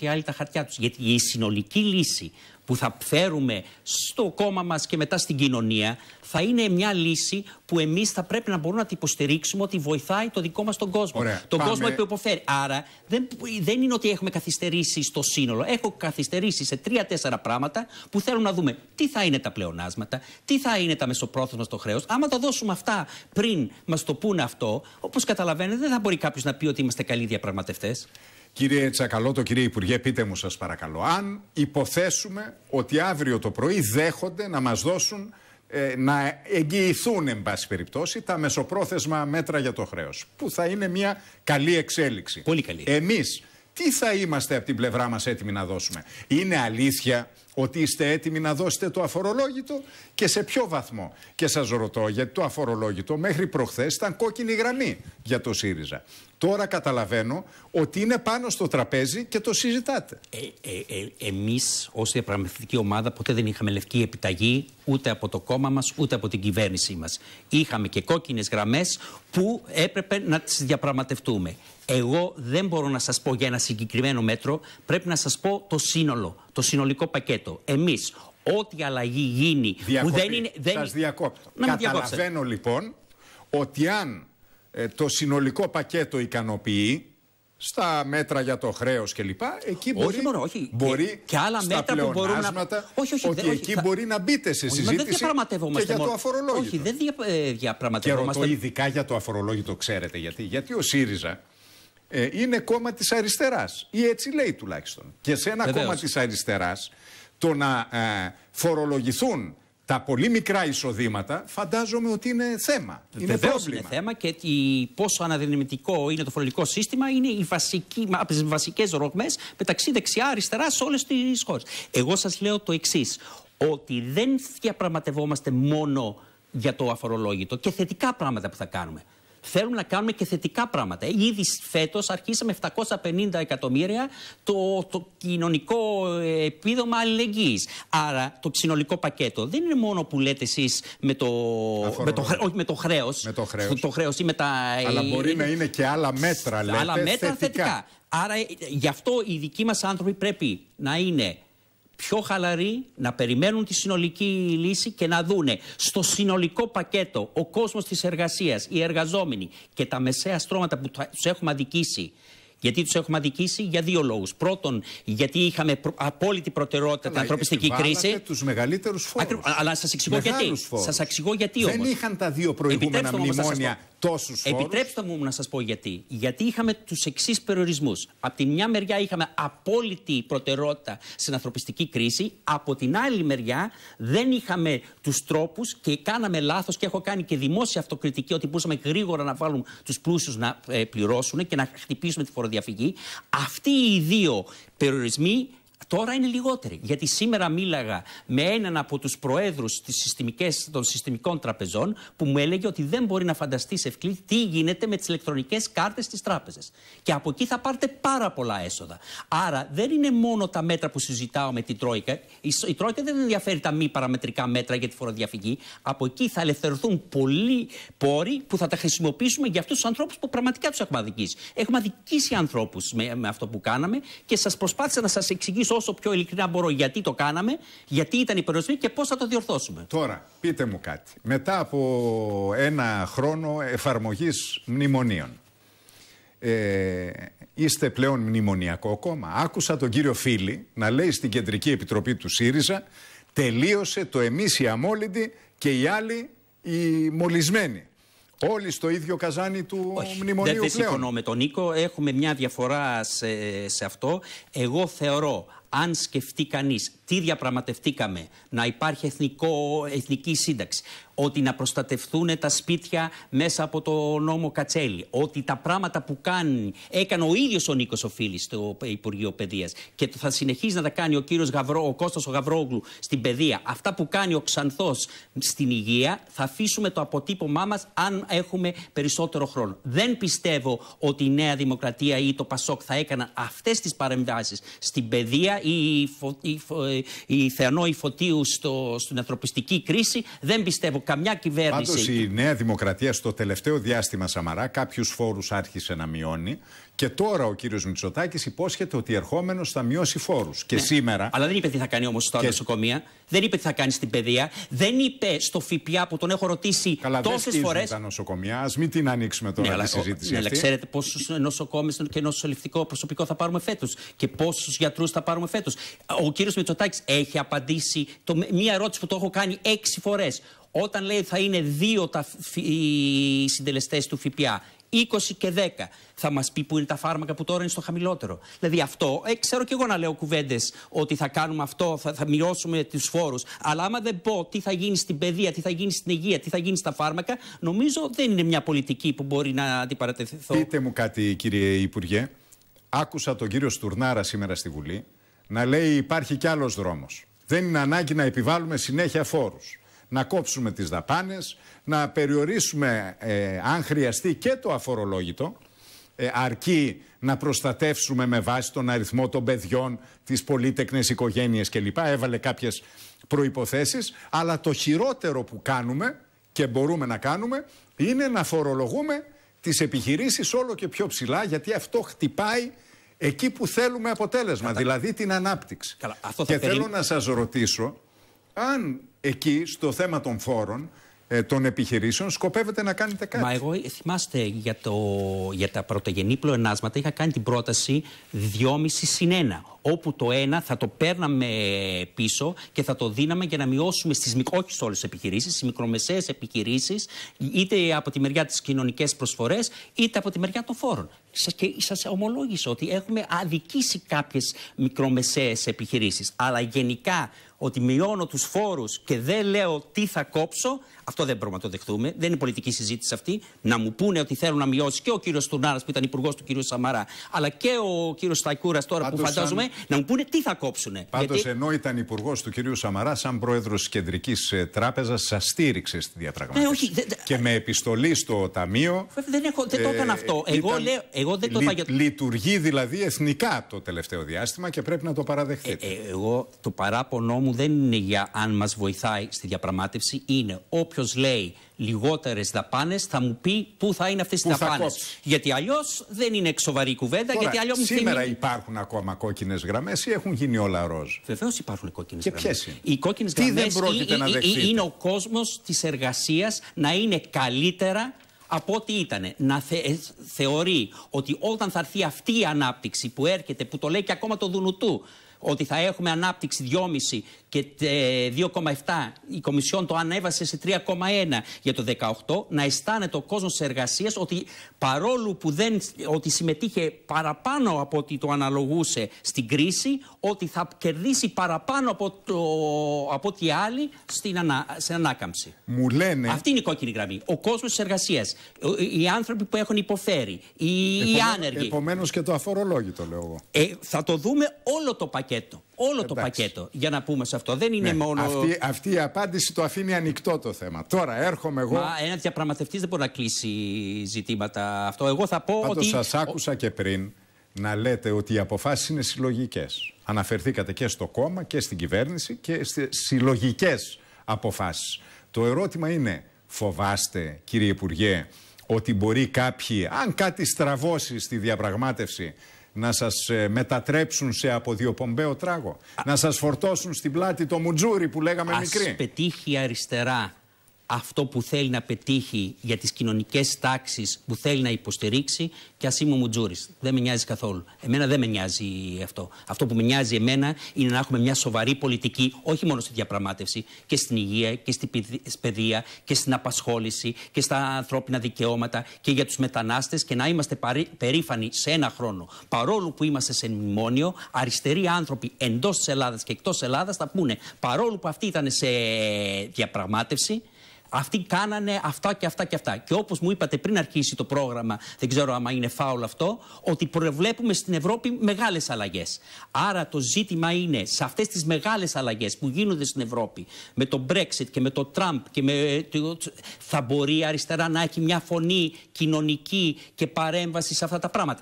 και άλλοι τα χαρτιά τους. Γιατί η συνολική λύση που θα φέρουμε στο κόμμα μας και μετά στην κοινωνία θα είναι μια λύση που εμείς θα πρέπει να μπορούμε να την υποστηρίξουμε ότι βοηθάει το δικό μας τον κόσμο. Ωραία, τον κόσμο που υποφέρει. Άρα δεν, δεν είναι ότι έχουμε καθυστερήσει στο σύνολο. Έχω καθυστερήσει σε τρία-τέσσερα πράγματα που θέλουν να δούμε τι θα είναι τα πλεονάσματα, τι θα είναι τα μεσοπρόθεσμα στο χρέος. Άμα τα δώσουμε αυτά πριν μας το πούνε αυτό, όπως καταλαβαίνετε δεν θα μπορεί κάποιος να πει ότι είμαστε καλοί διαπραγματευτές. Κύριε Τσακαλώτο, κύριε Υπουργέ, πείτε μου σας παρακαλώ, αν υποθέσουμε ότι αύριο το πρωί δέχονται να μας δώσουν, ε, να εγγυηθούν, εν πάση περιπτώσει, τα μεσοπρόθεσμα μέτρα για το χρέος, που θα είναι μια καλή εξέλιξη. Πολύ καλή. Εμείς τι θα είμαστε από την πλευρά μας έτοιμοι να δώσουμε. Είναι αλήθεια ότι είστε έτοιμοι να δώσετε το αφορολόγητο και σε ποιο βαθμό. Και σας ρωτώ γιατί το αφορολόγητο μέχρι προχθές ήταν κόκκινη γραμμή για το ΣΥΡΙΖΑ. Τώρα καταλαβαίνω ότι είναι πάνω στο τραπέζι και το συζητάτε. Ε, ε, ε εμείς ως διαπραγματευτική ομάδα ποτέ δεν είχαμε λευκή επιταγή ούτε από το κόμμα μας ούτε από την κυβέρνησή μας. Είχαμε και κόκκινες γραμμές που έπρεπε να τις διαπραγματευτούμε. Εγώ δεν μπορώ να σας πω για ένα συγκεκριμένο μέτρο, πρέπει να σας πω το σύνολο, το συνολικό πακέτο. Εμείς, ό,τι αλλαγή γίνει... Διακοπή. Που δεν είναι, δεν... Σας διακόπτω. Να Καταλαβαίνω λοιπόν ότι αν ε, το συνολικό πακέτο ικανοποιεί, στα μέτρα για το χρέος κλπ. Εκεί μπορεί, όχι και, και άλλα μέτρα που μπορούν να. Όχι, όχι, εκεί μπορεί να μπείτε σε συζήτηση. Όχι, δεν Και για το αφορολόγητο. Όχι, δεν δια, ε, διαπραγματευόμαστε. Και ρωτώ ειδικά για το αφορολόγητο, ξέρετε γιατί. Γιατί ο ΣΥΡΙΖΑ ε, είναι κόμμα της αριστεράς. Ή έτσι λέει τουλάχιστον. Και σε ένα Βεβαίως. κόμμα της αριστεράς το να ε, φορολογηθούν τα πολύ μικρά εισοδήματα φαντάζομαι ότι είναι θέμα. Είναι πρόβλημα. είναι θέμα και πόσο αναδυναμητικό είναι το φορολογικό σύστημα είναι η βασική, από τις βασικές ρογμές μεταξύ δεξιά-αριστερά σε όλες τις χώρες. Εγώ σας λέω το εξής, ότι δεν διαπραγματευόμαστε μόνο για το αφορολόγητο και θετικά πράγματα που θα κάνουμε θέλουμε να κάνουμε και θετικά πράγματα. Ε, ήδη φέτος αρχίσαμε 750 εκατομμύρια το, το κοινωνικό ε, επίδομα αλληλεγγύης. Άρα το συνολικό πακέτο δεν είναι μόνο που λέτε εσείς με το, με το, με το χρέος. το χρέος ή με τα. Ε, Αλλά μπορεί να είναι και άλλα μέτρα, λέτε. Άλλα μέτρα θετικά. θετικά. Άρα γι' αυτό οι δικοί μας άνθρωποι πρέπει να είναι πιο χαλαροί, να περιμένουν τη συνολική λύση και να δούνε στο συνολικό πακέτο ο κόσμος της εργασίας, οι εργαζόμενοι και τα μεσαία στρώματα που τους έχουμε αδικήσει γιατί τους έχουμε αδικήσει για δύο λόγους. Πρώτον, γιατί είχαμε απόλυτη προτεραιότητα την ανθρωπιστική κρίση. τους μεγαλύτερους Αλλά σας εξηγώ γιατί. Σας εξηγώ γιατί όμως. Δεν είχαν τα δύο προηγούμενα μνημόνια τόσους φόρους. Επιτρέψτε μου να σας πω γιατί. Γιατί είχαμε τους εξής περιορισμούς. Από τη μια μεριά είχαμε απόλυτη προτεραιότητα στην ανθρωπιστική κρίση. Από την άλλη μεριά δεν είχαμε τους τρόπους και κάναμε λάθος. Και έχω κάνει και δημόσια αυτοκριτική ότι μπορούσαμε γρήγορα να βάλουν τους πλούσιους να ε, πληρώσουν και να χτυπήσουμε τη φοροδιαφυγή. Αυτοί οι δύο περιορισμοί Τώρα είναι λιγότεροι. Γιατί σήμερα μίλαγα με έναν από τους προέδρους των συστημικών τραπεζών που μου έλεγε ότι δεν μπορεί να φανταστεί σε ευκλή τι γίνεται με τις ηλεκτρονικές κάρτες τη τράπεζα. Και από εκεί θα πάρετε πάρα πολλά έσοδα. Άρα δεν είναι μόνο τα μέτρα που συζητάω με την Τρόικα. Η Τρόικα δεν ενδιαφέρει τα μη παραμετρικά μέτρα για τη φοροδιαφυγή. Από εκεί θα ελευθερωθούν πολλοί πόροι που θα τα χρησιμοποιήσουμε για αυτούς τους ανθρώπους που πραγματικά τους έχουμε αδικήσει. Έχουμε αδικήσει ανθρώπους με, με αυτό που κάναμε και σας προσπάθησα να σας εξηγήσω όσο πιο ειλικρινά μπορώ γιατί το κάναμε, γιατί ήταν η περιορισμοί και πώς θα το διορθώσουμε. Τώρα, πείτε μου κάτι. Μετά από ένα χρόνο εφαρμογής μνημονίων. Ε, είστε πλέον μνημονιακό κόμμα. Άκουσα τον κύριο Φίλη να λέει στην Κεντρική Επιτροπή του ΣΥΡΙΖΑ τελείωσε το εμείς οι αμόλυντοι και οι άλλοι οι μολυσμένοι. Όλοι στο ίδιο καζάνι του μνημονίου δεν, πλέον. Δεν συμφωνώ με τον Νίκο. Έχουμε μια διαφορά σε, σε αυτό. Εγώ θεωρώ αν σκεφτεί κανείς τι διαπραγματευτήκαμε, να υπάρχει εθνικό, εθνική σύνταξη, ότι να προστατευτούν τα σπίτια μέσα από το νόμο Κατσέλη, ότι τα πράγματα που κάνει, έκανε ο ίδιος ο Νίκος Οφίλης στο Υπουργείο Παιδείας και θα συνεχίζει να τα κάνει ο κύριος Γαβρό, ο Κώστας ο Γαβρόγλου στην παιδεία, αυτά που κάνει ο Ξανθός στην υγεία, θα αφήσουμε το αποτύπωμά μας αν έχουμε περισσότερο χρόνο. Δεν πιστεύω ότι η Νέα Δημοκρατία ή το Πασόκ θα έκαναν αυτές τις παρεμβάσεις στην παιδεία η, φω, η, ε, Θεανόη Φωτίου στο, στην ανθρωπιστική κρίση. Δεν πιστεύω καμιά κυβέρνηση. Πάντως η Νέα Δημοκρατία στο τελευταίο διάστημα Σαμαρά κάποιους φόρους άρχισε να μειώνει και τώρα ο κύριος Μητσοτάκης υπόσχεται ότι ερχόμενος θα μειώσει φόρους. Και ναι. σήμερα. Αλλά δεν είπε τι θα κάνει όμως στα νοσοκομεία. Δεν είπε τι θα κάνει στην παιδεία. Δεν είπε στο ΦΠΑ που τον έχω ρωτήσει τόσε φορές. τα νοσοκομεία. Ας μην την ανοίξουμε τώρα ναι, τη συζήτηση. Ναι, αλλά ξέρετε πόσους νοσοκόμες και νοσοληφτικό προσωπικό θα πάρουμε φέτος. Και πόσους γιατρούς θα πάρουμε φέτος. Ο κύριος Μητσοτάκης έχει απαντήσει το, μία ερώτηση που το έχω κάνει έξι φορές. Όταν λέει θα είναι δύο τα, οι συντελεστές του ΦΠΑ, 20 και 10. Θα μας πει που είναι τα φάρμακα που τώρα είναι στο χαμηλότερο. Δηλαδή αυτό, ε, ξέρω και εγώ να λέω κουβέντες ότι θα κάνουμε αυτό, θα, θα μειώσουμε τους φόρους. Αλλά άμα δεν πω τι θα γίνει στην παιδεία, τι θα γίνει στην υγεία, τι θα γίνει στα φάρμακα, νομίζω δεν είναι μια πολιτική που μπορεί να αντιπαρατευθεί Πείτε μου κάτι, κύριε Υπουργέ. Άκουσα τον κύριο Στουρνάρα σήμερα στη Βουλή να λέει υπάρχει κι άλλος δρόμος. Δεν είναι ανάγκη να επιβάλλουμε συνέχεια φόρους, να κόψουμε τις δαπάνες, να περιορίσουμε ε, αν χρειαστεί και το αφορολόγητο, ε, αρκεί να προστατεύσουμε με βάση τον αριθμό των παιδιών, τις πολύτεκνες οικογένειες κλπ. Έβαλε κάποιες προϋποθέσεις, αλλά το χειρότερο που κάνουμε και μπορούμε να κάνουμε είναι να φορολογούμε τις επιχειρήσεις όλο και πιο ψηλά γιατί αυτό χτυπάει εκεί που θέλουμε αποτέλεσμα, δηλαδή την ανάπτυξη. και θέλω να σας ρωτήσω αν εκεί στο θέμα των φόρων ε, των επιχειρήσεων σκοπεύετε να κάνετε κάτι. Μα εγώ θυμάστε για, το, για τα πρωτογενή πλεονάσματα είχα κάνει την πρόταση 2,5 συν 1 όπου το ένα θα το παίρναμε πίσω και θα το δίναμε για να μειώσουμε στις, όχι σε όλες τις επιχειρήσεις, στις μικρομεσαίες επιχειρήσεις, είτε από τη μεριά της κοινωνικές προσφορές, είτε από τη μεριά των φόρων. Σας, και σας ομολόγησα ότι έχουμε αδικήσει κάποιες μικρομεσαίες επιχειρήσεις, αλλά γενικά ότι μειώνω τους φόρους και δεν λέω τι θα κόψω, αυτό δεν μπορούμε να το δεχτούμε. Δεν είναι πολιτική συζήτηση αυτή. Να μου πούνε ότι θέλουν να μειώσει και ο κύριος Τουρνάρα που ήταν υπουργός του κύριου Σαμαρά, αλλά και ο κύριος Σταϊκούρας τώρα που φαντάζομαι να μου πούνε τι θα κόψουν. Πάντως, γιατί... ενώ ήταν υπουργός του κυρίου Σαμαρά, σαν πρόεδρος της Κεντρικής ε, Τράπεζας, σας στήριξε στη διαπραγμάτευση. Ε, και με επιστολή στο Ταμείο. Δεν, έχω, δεν το ε, έκανα αυτό. εγώ, λέω, εγώ δεν το Λειτουργεί δηλαδή εθνικά το τελευταίο διάστημα και πρέπει να το παραδεχτείτε. εγώ το παράπονό μου δεν είναι για αν μας βοηθάει στη διαπραγμάτευση. Είναι όποιος λέει λιγότερες δαπάνες θα μου πει πού θα είναι αυτές τι δαπάνε. Γιατί αλλιώς δεν είναι εξοβαρή κουβέντα. γιατί σήμερα υπάρχουν ακόμα κόκκινες γραμμές ή έχουν γίνει όλα ροζ. Βεβαίως υπάρχουν κόκκινε γραμμέ. Και ποιες είναι. Οι κόκκινες γραμμέ ε, ε, είναι ο κόσμος της εργασίας να είναι καλύτερα από ό,τι ήταν. Να ε, θεωρεί ότι όταν θα έρθει αυτή η ανάπτυξη που έρχεται, που το λέει και ακόμα το Δουνουτού, ότι θα έχουμε ανάπτυξη 2,5 και 2,7 ε, η Κομισιόν το ανέβασε σε 3,1 για το 18 να αισθάνεται ο κόσμος της εργασίας ότι παρόλο που δεν, ότι συμμετείχε παραπάνω από ότι το αναλογούσε στην κρίση ότι θα κερδίσει παραπάνω από, το, από ό,τι άλλοι στην, ανά, ανάκαμψη. Μου Αυτή είναι η κόκκινη γραμμή. Ο κόσμος της εργασίας, οι άνθρωποι που έχουν υποφέρει, οι, οι άνεργοι. Επομένως και το αφορολόγητο λέω εγώ. Ε, θα το δούμε όλο το πακέτο όλο το πακέτο για να πούμε σε αυτό. Δεν είναι ναι, μόνο. Αυτή, αυτή η απάντηση το αφήνει ανοιχτό το θέμα. Τώρα έρχομαι εγώ. Μα ένα διαπραγματευτής δεν μπορεί να κλείσει ζητήματα αυτό. Εγώ θα πω Πάντως ότι. Σας άκουσα και πριν να λέτε ότι οι αποφάσεις είναι συλλογικές. Αναφερθήκατε και στο κόμμα και στην κυβέρνηση και στι συλλογικές αποφάσεις. Το ερώτημα είναι, φοβάστε, κύριε Υπουργέ, ότι μπορεί κάποιοι, αν κάτι στραβώσει στη διαπραγμάτευση, να σας ε, μετατρέψουν σε αποδιοπομπαίο τράγο, να σας φορτώσουν στην πλάτη το μουτζούρι που λέγαμε μικρή. Ας πετύχει αριστερά αυτό που θέλει να πετύχει για τις κοινωνικές τάξεις που θέλει να υποστηρίξει και ας είμαι μουτζούρης. Δεν με νοιάζει καθόλου. Εμένα δεν με νοιάζει αυτό. Αυτό που με νοιάζει εμένα είναι να έχουμε μια σοβαρή πολιτική, όχι μόνο στη διαπραγμάτευση, και στην υγεία και στην παιδεία και στην απασχόληση και στα ανθρώπινα δικαιώματα και για τους μετανάστες και να είμαστε περήφανοι σε ένα χρόνο. Παρόλο που είμαστε σε μνημόνιο, αριστεροί άνθρωποι εντός της Ελλάδας και εκτός Ελλάδας θα πούνε παρόλο που αυτή ήταν σε διαπραγμάτευση, αυτοί κάνανε αυτά και αυτά και αυτά. Και όπως μου είπατε πριν αρχίσει το πρόγραμμα, δεν ξέρω άμα είναι φάουλ αυτό, ότι προβλέπουμε στην Ευρώπη μεγάλες αλλαγές. Άρα το ζήτημα είναι σε αυτές τις μεγάλες αλλαγές που γίνονται στην Ευρώπη, με το Brexit και με το Τραμπ, και με, ε, θα μπορεί η αριστερά να έχει μια φωνή κοινωνική και παρέμβαση σε αυτά τα πράγματα.